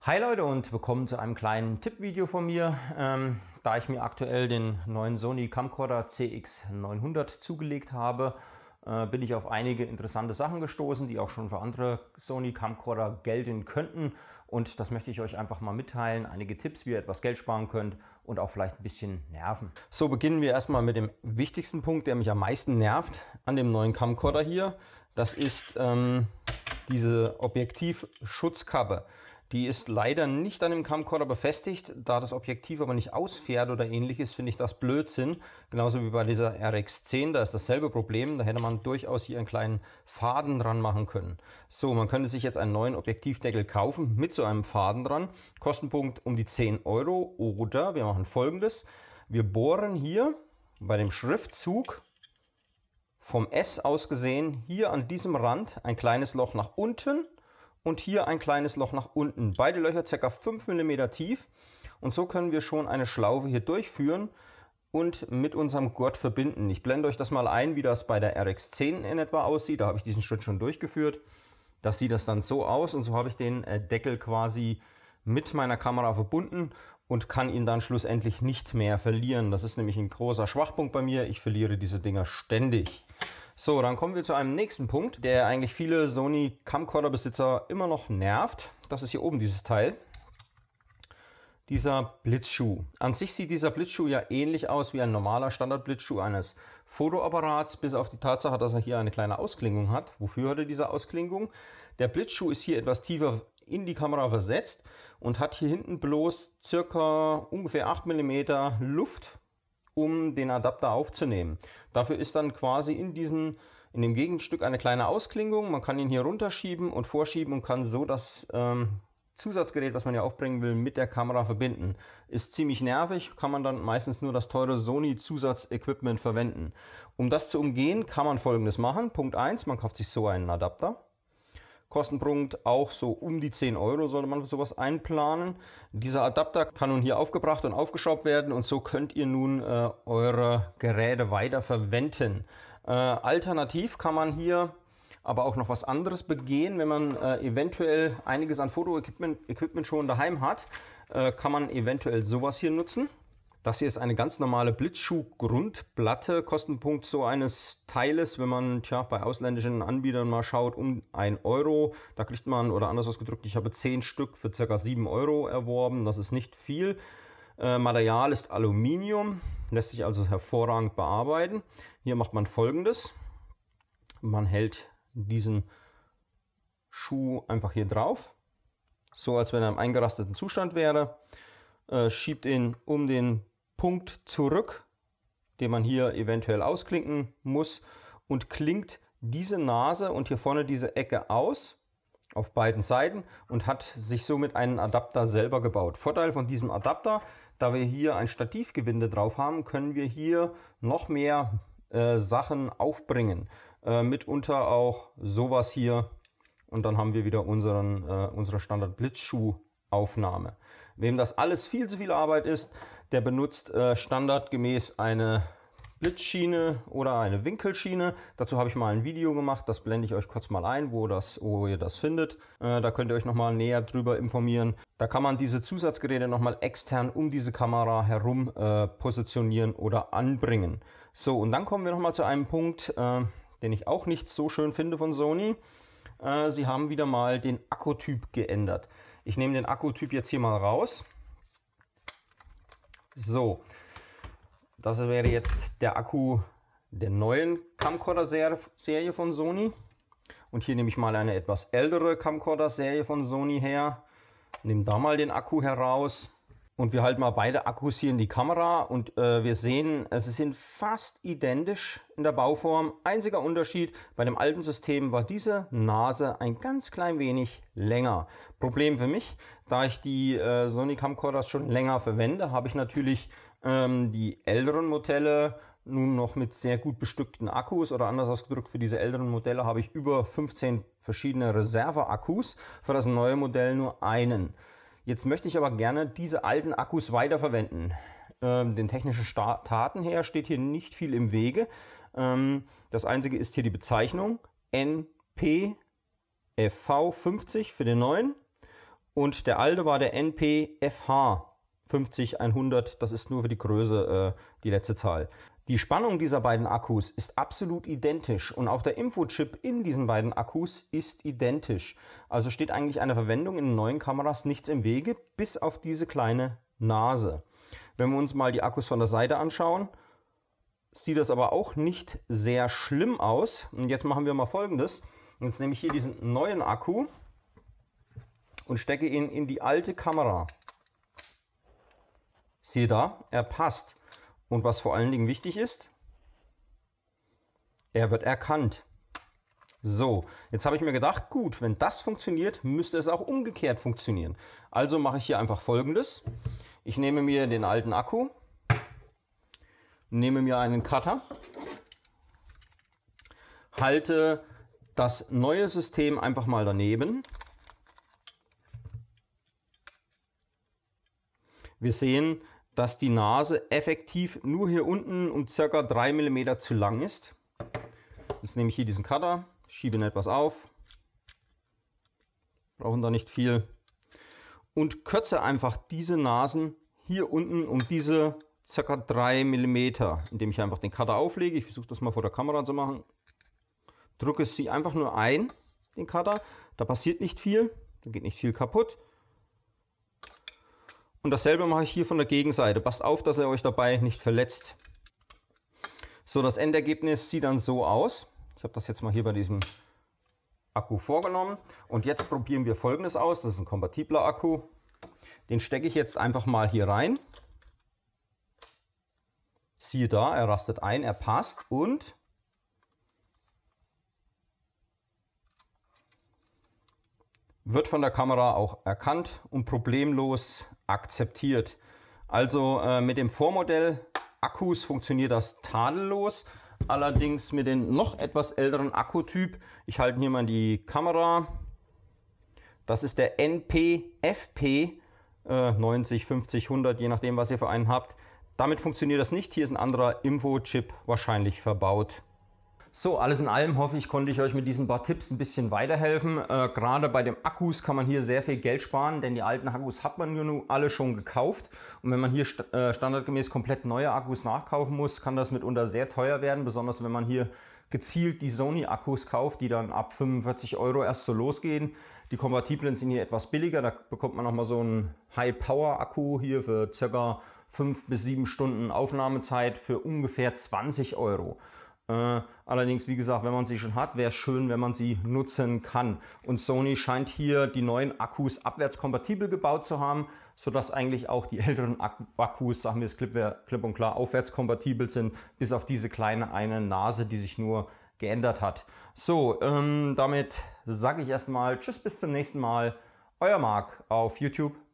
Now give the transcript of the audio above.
Hi Leute und willkommen zu einem kleinen Tippvideo von mir. Ähm, da ich mir aktuell den neuen Sony Camcorder CX900 zugelegt habe äh, bin ich auf einige interessante Sachen gestoßen, die auch schon für andere Sony Camcorder gelten könnten. Und das möchte ich euch einfach mal mitteilen. Einige Tipps, wie ihr etwas Geld sparen könnt und auch vielleicht ein bisschen Nerven. So beginnen wir erstmal mit dem wichtigsten Punkt, der mich am meisten nervt an dem neuen Camcorder hier. Das ist ähm, diese Objektivschutzkappe. Die ist leider nicht an dem Camcorder befestigt. Da das Objektiv aber nicht ausfährt oder ähnliches, finde ich das Blödsinn. Genauso wie bei dieser RX10, da ist dasselbe Problem. Da hätte man durchaus hier einen kleinen Faden dran machen können. So, man könnte sich jetzt einen neuen Objektivdeckel kaufen mit so einem Faden dran. Kostenpunkt um die 10 Euro. Oder wir machen folgendes. Wir bohren hier bei dem Schriftzug vom S aus gesehen hier an diesem Rand ein kleines Loch nach unten und hier ein kleines Loch nach unten. Beide Löcher ca. 5 mm tief und so können wir schon eine Schlaufe hier durchführen und mit unserem Gurt verbinden. Ich blende euch das mal ein, wie das bei der RX10 in etwa aussieht. Da habe ich diesen Schritt schon durchgeführt. Das sieht das dann so aus und so habe ich den äh, Deckel quasi mit meiner Kamera verbunden und kann ihn dann schlussendlich nicht mehr verlieren. Das ist nämlich ein großer Schwachpunkt bei mir. Ich verliere diese Dinger ständig. So, dann kommen wir zu einem nächsten Punkt, der eigentlich viele Sony Camcorder-Besitzer immer noch nervt. Das ist hier oben dieses Teil. Dieser Blitzschuh. An sich sieht dieser Blitzschuh ja ähnlich aus wie ein normaler Standard-Blitzschuh eines Fotoapparats, bis auf die Tatsache, dass er hier eine kleine Ausklingung hat. Wofür hat er diese Ausklingung? Der Blitzschuh ist hier etwas tiefer in die Kamera versetzt und hat hier hinten bloß circa ungefähr 8 mm Luft um den Adapter aufzunehmen. Dafür ist dann quasi in diesen in dem Gegenstück eine kleine Ausklingung. Man kann ihn hier runterschieben und vorschieben und kann so das ähm, Zusatzgerät, was man ja aufbringen will, mit der Kamera verbinden. Ist ziemlich nervig, kann man dann meistens nur das teure Sony Zusatzequipment verwenden. Um das zu umgehen, kann man folgendes machen. Punkt 1, man kauft sich so einen Adapter. Kostenpunkt auch so um die 10 Euro sollte man für sowas einplanen. Dieser Adapter kann nun hier aufgebracht und aufgeschraubt werden und so könnt ihr nun äh, eure Geräte weiter verwenden. Äh, alternativ kann man hier aber auch noch was anderes begehen, wenn man äh, eventuell einiges an Fotoequipment Equipment schon daheim hat, äh, kann man eventuell sowas hier nutzen. Das hier ist eine ganz normale Blitzschuh-Grundplatte, Kostenpunkt so eines Teiles, wenn man tja, bei ausländischen Anbietern mal schaut, um 1 Euro. Da kriegt man, oder anders ausgedrückt, ich habe 10 Stück für ca. 7 Euro erworben, das ist nicht viel. Äh, Material ist Aluminium, lässt sich also hervorragend bearbeiten. Hier macht man folgendes. Man hält diesen Schuh einfach hier drauf, so als wenn er im eingerasteten Zustand wäre, äh, schiebt ihn um den Punkt zurück, den man hier eventuell ausklinken muss und klingt diese Nase und hier vorne diese Ecke aus auf beiden Seiten und hat sich somit einen Adapter selber gebaut. Vorteil von diesem Adapter, da wir hier ein Stativgewinde drauf haben, können wir hier noch mehr äh, Sachen aufbringen. Äh, mitunter auch sowas hier und dann haben wir wieder unseren, äh, unsere Standard Blitzschuh Aufnahme. Wem das alles viel zu viel Arbeit ist, der benutzt äh, standardgemäß eine Blitzschiene oder eine Winkelschiene. Dazu habe ich mal ein Video gemacht, das blende ich euch kurz mal ein, wo, das, wo ihr das findet. Äh, da könnt ihr euch nochmal näher drüber informieren. Da kann man diese Zusatzgeräte nochmal extern um diese Kamera herum äh, positionieren oder anbringen. So, und dann kommen wir nochmal zu einem Punkt, äh, den ich auch nicht so schön finde von Sony. Äh, sie haben wieder mal den Akkutyp geändert. Ich nehme den Akkutyp jetzt hier mal raus. So, das wäre jetzt der Akku der neuen Camcorder-Serie von Sony. Und hier nehme ich mal eine etwas ältere Camcorder-Serie von Sony her. Nehme da mal den Akku heraus. Und wir halten mal beide Akkus hier in die Kamera und äh, wir sehen, sie sind fast identisch in der Bauform. Einziger Unterschied, bei dem alten System war diese Nase ein ganz klein wenig länger. Problem für mich, da ich die äh, Sony Camcorders schon länger verwende, habe ich natürlich ähm, die älteren Modelle nun noch mit sehr gut bestückten Akkus oder anders ausgedrückt für diese älteren Modelle habe ich über 15 verschiedene Reserve-Akkus, für das neue Modell nur einen. Jetzt möchte ich aber gerne diese alten Akkus weiterverwenden. Ähm, den technischen Sta Taten her steht hier nicht viel im Wege. Ähm, das einzige ist hier die Bezeichnung NPFV50 für den neuen und der alte war der NPFH 50100. Das ist nur für die Größe äh, die letzte Zahl. Die Spannung dieser beiden Akkus ist absolut identisch und auch der Infochip in diesen beiden Akkus ist identisch. Also steht eigentlich einer Verwendung in neuen Kameras nichts im Wege, bis auf diese kleine Nase. Wenn wir uns mal die Akkus von der Seite anschauen, sieht das aber auch nicht sehr schlimm aus. Und jetzt machen wir mal folgendes. Jetzt nehme ich hier diesen neuen Akku und stecke ihn in die alte Kamera. Siehe da, er passt. Und was vor allen Dingen wichtig ist, er wird erkannt. So, jetzt habe ich mir gedacht, gut, wenn das funktioniert, müsste es auch umgekehrt funktionieren. Also mache ich hier einfach folgendes. Ich nehme mir den alten Akku, nehme mir einen Cutter, halte das neue System einfach mal daneben. Wir sehen, dass die Nase effektiv nur hier unten um ca. 3 mm zu lang ist. Jetzt nehme ich hier diesen Cutter, schiebe ihn etwas auf, brauchen da nicht viel und kürze einfach diese Nasen hier unten um diese ca. 3 mm, indem ich einfach den Cutter auflege. Ich versuche das mal vor der Kamera zu machen. Drücke sie einfach nur ein, den Cutter. Da passiert nicht viel, da geht nicht viel kaputt. Und dasselbe mache ich hier von der Gegenseite. Passt auf, dass ihr euch dabei nicht verletzt. So, das Endergebnis sieht dann so aus. Ich habe das jetzt mal hier bei diesem Akku vorgenommen. Und jetzt probieren wir folgendes aus. Das ist ein kompatibler Akku. Den stecke ich jetzt einfach mal hier rein. Siehe da, er rastet ein, er passt und wird von der Kamera auch erkannt und problemlos akzeptiert. Also äh, mit dem Vormodell Akkus funktioniert das tadellos. Allerdings mit dem noch etwas älteren Akkutyp, ich halte hier mal die Kamera, das ist der NPFP äh, 90, 50, 100, je nachdem was ihr für einen habt. Damit funktioniert das nicht, hier ist ein anderer Infochip wahrscheinlich verbaut. So, alles in allem hoffe ich, konnte ich euch mit diesen paar Tipps ein bisschen weiterhelfen. Äh, gerade bei den Akkus kann man hier sehr viel Geld sparen, denn die alten Akkus hat man ja nun alle schon gekauft. Und wenn man hier st äh, standardgemäß komplett neue Akkus nachkaufen muss, kann das mitunter sehr teuer werden, besonders wenn man hier gezielt die Sony-Akkus kauft, die dann ab 45 Euro erst so losgehen. Die kompatiblen sind hier etwas billiger, da bekommt man nochmal so einen High-Power-Akku hier für circa 5 bis 7 Stunden Aufnahmezeit für ungefähr 20 Euro. Äh, allerdings, wie gesagt, wenn man sie schon hat, wäre es schön, wenn man sie nutzen kann. Und Sony scheint hier die neuen Akkus abwärtskompatibel gebaut zu haben, sodass eigentlich auch die älteren Akkus, sagen wir es klipp und klar, aufwärtskompatibel sind, bis auf diese kleine eine Nase, die sich nur geändert hat. So, ähm, damit sage ich erstmal Tschüss, bis zum nächsten Mal. Euer Marc auf YouTube.